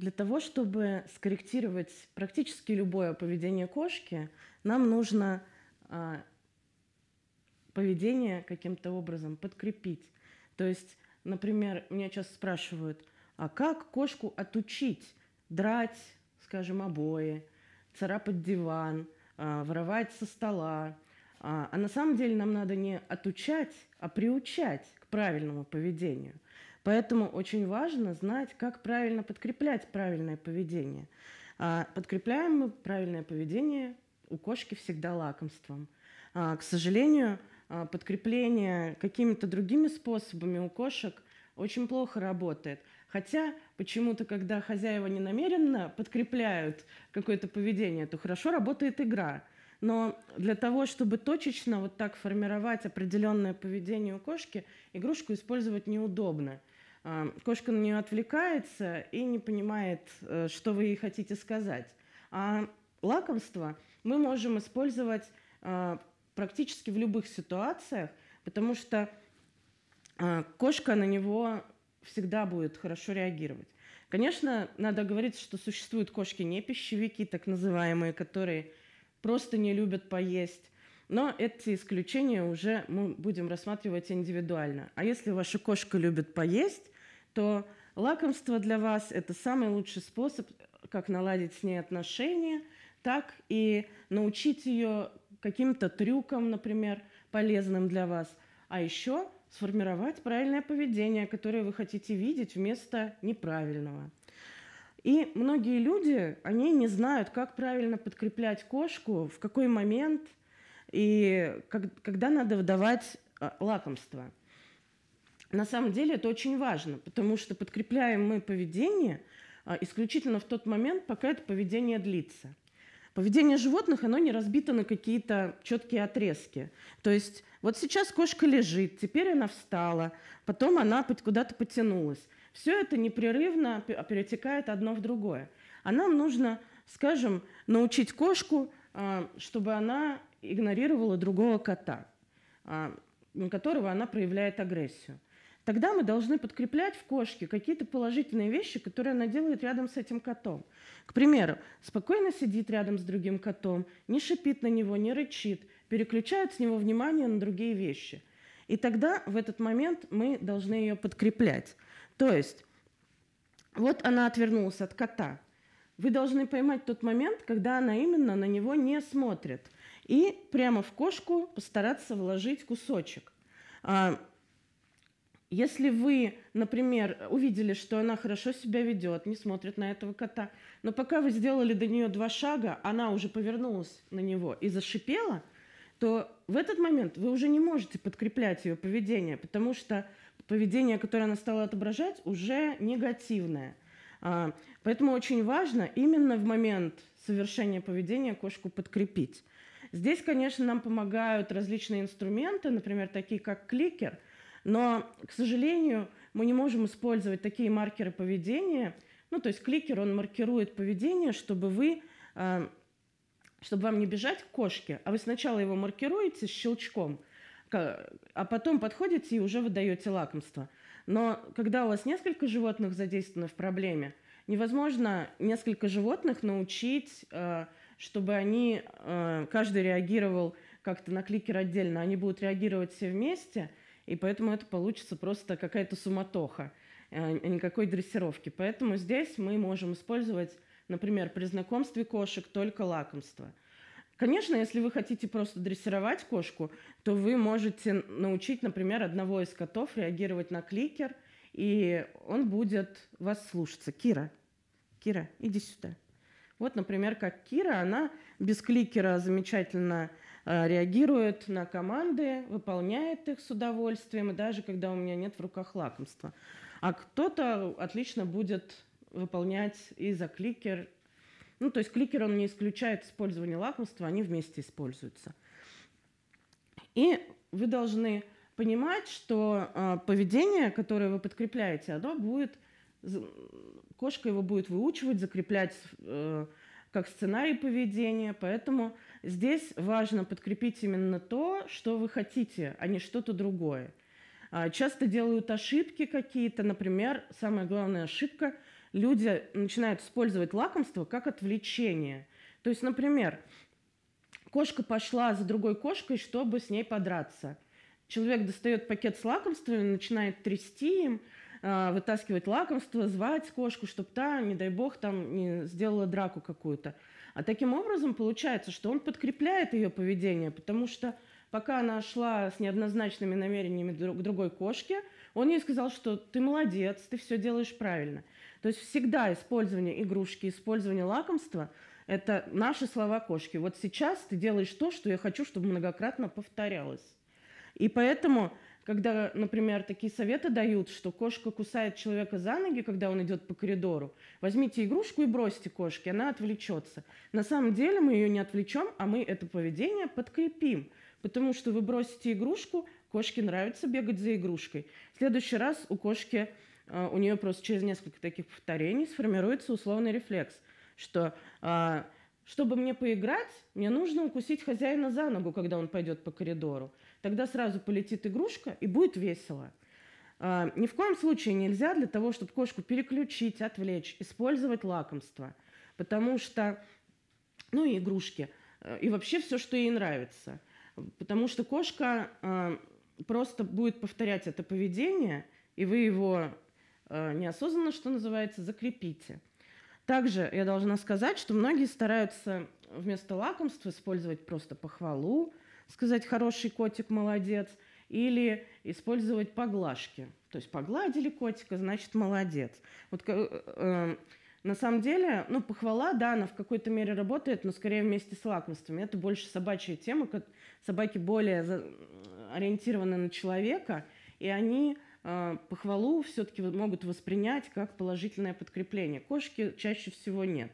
Для того, чтобы скорректировать практически любое поведение кошки, нам нужно э, поведение каким-то образом подкрепить. То есть, например, меня часто спрашивают, а как кошку отучить драть, скажем, обои, царапать диван, э, воровать со стола? А, а на самом деле нам надо не отучать, а приучать к правильному поведению – Поэтому очень важно знать, как правильно подкреплять правильное поведение. А, подкрепляем мы правильное поведение у кошки всегда лакомством. А, к сожалению, а, подкрепление какими-то другими способами у кошек очень плохо работает. Хотя почему-то, когда хозяева не намеренно подкрепляют какое-то поведение, то хорошо работает игра. Но для того, чтобы точечно вот так формировать определенное поведение у кошки, игрушку использовать неудобно. Кошка на нее отвлекается и не понимает, э, что вы ей хотите сказать. А лакомство мы можем использовать а, практически в любых ситуациях, потому что а, кошка на него всегда будет хорошо реагировать. Конечно, надо говорить, что существуют кошки не пищевики, так называемые, которые просто не любят поесть, но эти исключения уже мы будем рассматривать индивидуально. А если ваша кошка любит поесть, то лакомство для вас – это самый лучший способ как наладить с ней отношения, так и научить ее каким-то трюкам, например, полезным для вас. А еще сформировать правильное поведение, которое вы хотите видеть вместо неправильного. И многие люди, они не знают, как правильно подкреплять кошку, в какой момент – и как, когда надо давать а, лакомство. На самом деле это очень важно, потому что подкрепляем мы поведение а, исключительно в тот момент, пока это поведение длится. Поведение животных, оно не разбито на какие-то четкие отрезки. То есть вот сейчас кошка лежит, теперь она встала, потом она куда-то потянулась. Все это непрерывно перетекает одно в другое. А нам нужно, скажем, научить кошку, а, чтобы она игнорировала другого кота, на которого она проявляет агрессию. Тогда мы должны подкреплять в кошке какие-то положительные вещи, которые она делает рядом с этим котом. К примеру, спокойно сидит рядом с другим котом, не шипит на него, не рычит, переключает с него внимание на другие вещи. И тогда в этот момент мы должны ее подкреплять. То есть вот она отвернулась от кота. Вы должны поймать тот момент, когда она именно на него не смотрит – и прямо в кошку постараться вложить кусочек. А, если вы, например, увидели, что она хорошо себя ведет, не смотрит на этого кота, но пока вы сделали до нее два шага, она уже повернулась на него и зашипела, то в этот момент вы уже не можете подкреплять ее поведение, потому что поведение, которое она стала отображать, уже негативное. А, поэтому очень важно именно в момент совершения поведения кошку подкрепить. Здесь, конечно, нам помогают различные инструменты, например, такие как кликер, но, к сожалению, мы не можем использовать такие маркеры поведения. Ну, то есть кликер, он маркирует поведение, чтобы вы э, чтобы вам не бежать к кошке, а вы сначала его маркируете щелчком, а потом подходите и уже выдаете лакомство. Но когда у вас несколько животных задействованы в проблеме, невозможно несколько животных научить э, чтобы они, э, каждый реагировал как-то на кликер отдельно, они будут реагировать все вместе, и поэтому это получится просто какая-то суматоха, э, а никакой дрессировки. Поэтому здесь мы можем использовать, например, при знакомстве кошек только лакомство. Конечно, если вы хотите просто дрессировать кошку, то вы можете научить, например, одного из котов реагировать на кликер, и он будет вас слушаться. Кира, Кира, иди сюда. Вот, например, как Кира, она без кликера замечательно э, реагирует на команды, выполняет их с удовольствием, и даже когда у меня нет в руках лакомства. А кто-то отлично будет выполнять и за кликер. Ну, то есть кликер, он не исключает использование лакомства, они вместе используются. И вы должны понимать, что э, поведение, которое вы подкрепляете, оно будет – кошка его будет выучивать, закреплять э, как сценарий поведения. Поэтому здесь важно подкрепить именно то, что вы хотите, а не что-то другое. А, часто делают ошибки какие-то. Например, самая главная ошибка – люди начинают использовать лакомство как отвлечение. То есть, например, кошка пошла за другой кошкой, чтобы с ней подраться. Человек достает пакет с лакомствами, начинает трясти им – а, вытаскивать лакомство, звать кошку, чтобы та, не дай бог, там не сделала драку какую-то. А таким образом получается, что он подкрепляет ее поведение, потому что пока она шла с неоднозначными намерениями к другой кошке, он ей сказал, что ты молодец, ты все делаешь правильно. То есть всегда использование игрушки, использование лакомства – это наши слова кошки. Вот сейчас ты делаешь то, что я хочу, чтобы многократно повторялось. И поэтому когда, например, такие советы дают, что кошка кусает человека за ноги, когда он идет по коридору, возьмите игрушку и бросьте кошке, она отвлечется. На самом деле мы ее не отвлечем, а мы это поведение подкрепим, потому что вы бросите игрушку, кошке нравится бегать за игрушкой. В следующий раз у кошки, э, у нее просто через несколько таких повторений сформируется условный рефлекс, что э, чтобы мне поиграть, мне нужно укусить хозяина за ногу, когда он пойдет по коридору тогда сразу полетит игрушка и будет весело. А, ни в коем случае нельзя для того, чтобы кошку переключить, отвлечь, использовать лакомство, потому что, ну и игрушки, э, и вообще все, что ей нравится. Потому что кошка а, просто будет повторять это поведение, и вы его а, неосознанно, что называется, закрепите. Также я должна сказать, что многие стараются вместо лакомства использовать просто похвалу, сказать «хороший котик, молодец», или использовать поглажки. То есть погладили котика, значит, молодец. Вот э, эм, на самом деле, ну, похвала, да, она в какой-то мере работает, но скорее вместе с лакомствами. Это больше собачья тема, как собаки более за... ориентированы на человека, и они э, похвалу все-таки могут воспринять как положительное подкрепление. Кошки чаще всего нет.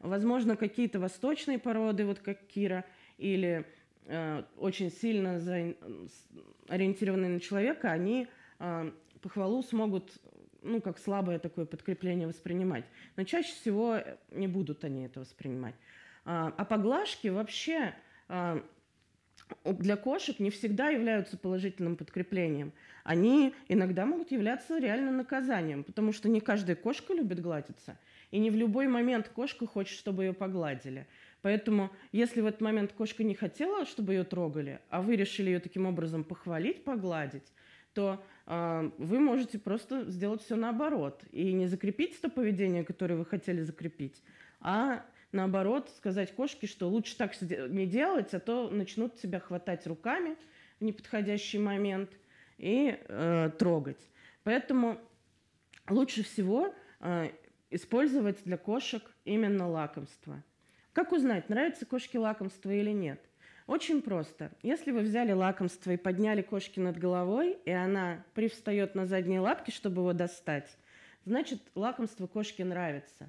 Возможно, какие-то восточные породы, вот как Кира, или Э, очень сильно ориентированные на человека, они э, похвалу смогут, ну, как слабое такое подкрепление воспринимать. Но чаще всего э, не будут они это воспринимать. А, а поглажки вообще для кошек не всегда являются положительным подкреплением. Они иногда могут являться реально наказанием, потому что не каждая кошка любит гладиться, и не в любой момент кошка хочет, чтобы ее погладили. Поэтому, если в этот момент кошка не хотела, чтобы ее трогали, а вы решили ее таким образом похвалить, погладить, то э, вы можете просто сделать все наоборот и не закрепить то поведение, которое вы хотели закрепить, а наоборот сказать кошке, что лучше так не делать, а то начнут тебя хватать руками в неподходящий момент и э, трогать. Поэтому лучше всего э, использовать для кошек именно лакомство – как узнать, нравится кошке лакомство или нет? Очень просто. Если вы взяли лакомство и подняли кошки над головой, и она привстает на задние лапки, чтобы его достать, значит, лакомство кошке нравится.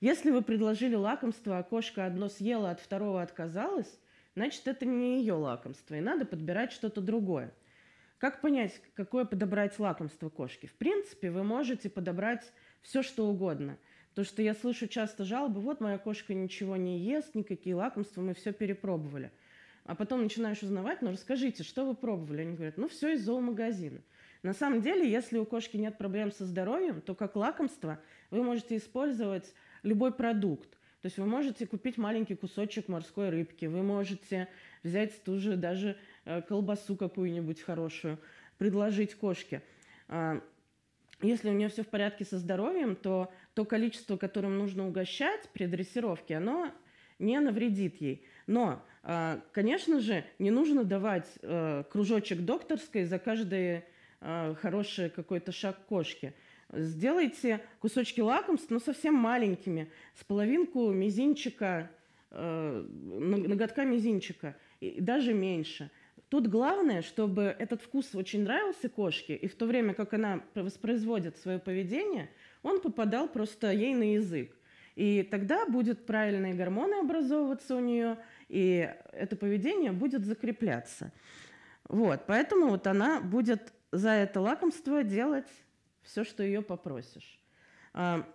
Если вы предложили лакомство, а кошка одно съела, от второго отказалась, значит, это не ее лакомство, и надо подбирать что-то другое. Как понять, какое подобрать лакомство кошки? В принципе, вы можете подобрать все, что угодно – то, что я слышу часто жалобы, вот моя кошка ничего не ест, никакие лакомства, мы все перепробовали. А потом начинаешь узнавать, ну расскажите, что вы пробовали? Они говорят, ну все из зоомагазина. На самом деле, если у кошки нет проблем со здоровьем, то как лакомство вы можете использовать любой продукт. То есть вы можете купить маленький кусочек морской рыбки, вы можете взять ту же даже э, колбасу какую-нибудь хорошую, предложить кошке. А, если у нее все в порядке со здоровьем, то то количество, которым нужно угощать при дрессировке, оно не навредит ей. Но, а, конечно же, не нужно давать э, кружочек докторской за каждый э, хороший какой-то шаг кошки. Сделайте кусочки лакомств, но совсем маленькими, с половинку мизинчика, э, ноготка мизинчика, и даже меньше – Тут главное, чтобы этот вкус очень нравился кошке, и в то время, как она воспроизводит свое поведение, он попадал просто ей на язык. И тогда будут правильные гормоны образовываться у нее, и это поведение будет закрепляться. Вот, поэтому вот она будет за это лакомство делать все, что ее попросишь. А,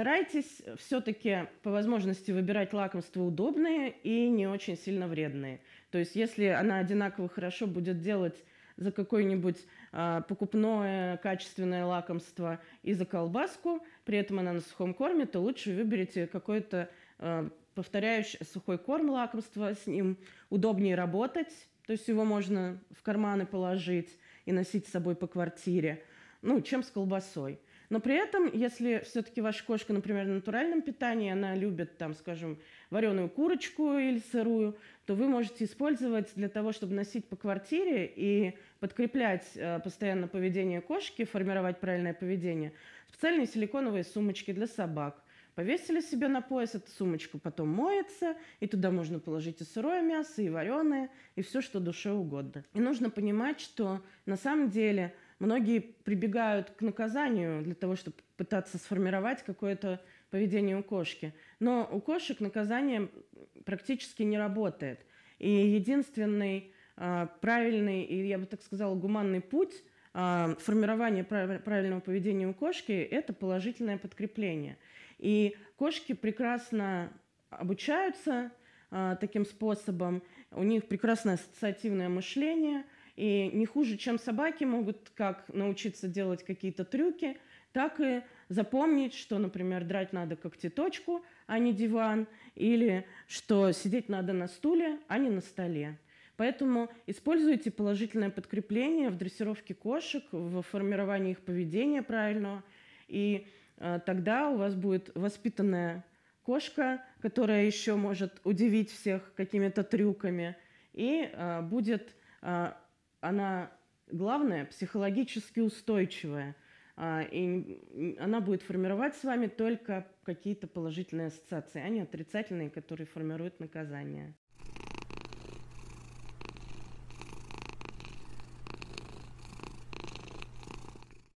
Старайтесь все-таки по возможности выбирать лакомства удобные и не очень сильно вредные. То есть если она одинаково хорошо будет делать за какое-нибудь э, покупное качественное лакомство и за колбаску, при этом она на сухом корме, то лучше выберите какое-то э, а, повторяющий сухой корм, лакомство, с ним удобнее работать, то есть его можно в карманы положить и носить с собой по квартире, ну, чем с колбасой. Но при этом, если все-таки ваша кошка, например, на натуральном питании, она любит, там, скажем, вареную курочку или сырую, то вы можете использовать для того, чтобы носить по квартире и подкреплять э, постоянно поведение кошки, формировать правильное поведение, специальные силиконовые сумочки для собак – повесили себе на пояс, эта сумочка потом моется, и туда можно положить и сырое мясо, и вареное, и все, что душе угодно. И нужно понимать, что на самом деле – Многие прибегают к наказанию для того, чтобы пытаться сформировать какое-то поведение у кошки. Но у кошек наказание практически не работает. И единственный э, правильный и, я бы так сказала, гуманный путь э, формирования прав правильного поведения у кошки – это положительное подкрепление. И кошки прекрасно обучаются э, таким способом, у них прекрасное ассоциативное мышление – и не хуже, чем собаки могут как научиться делать какие-то трюки, так и запомнить, что, например, драть надо когтеточку, а не диван, или что сидеть надо на стуле, а не на столе. Поэтому используйте положительное подкрепление в дрессировке кошек, в формировании их поведения правильного, и э, тогда у вас будет воспитанная кошка, которая еще может удивить всех какими-то трюками, и э, будет э, она, главное, психологически устойчивая. А, и она будет формировать с вами только какие-то положительные ассоциации, а не отрицательные, которые формируют наказание.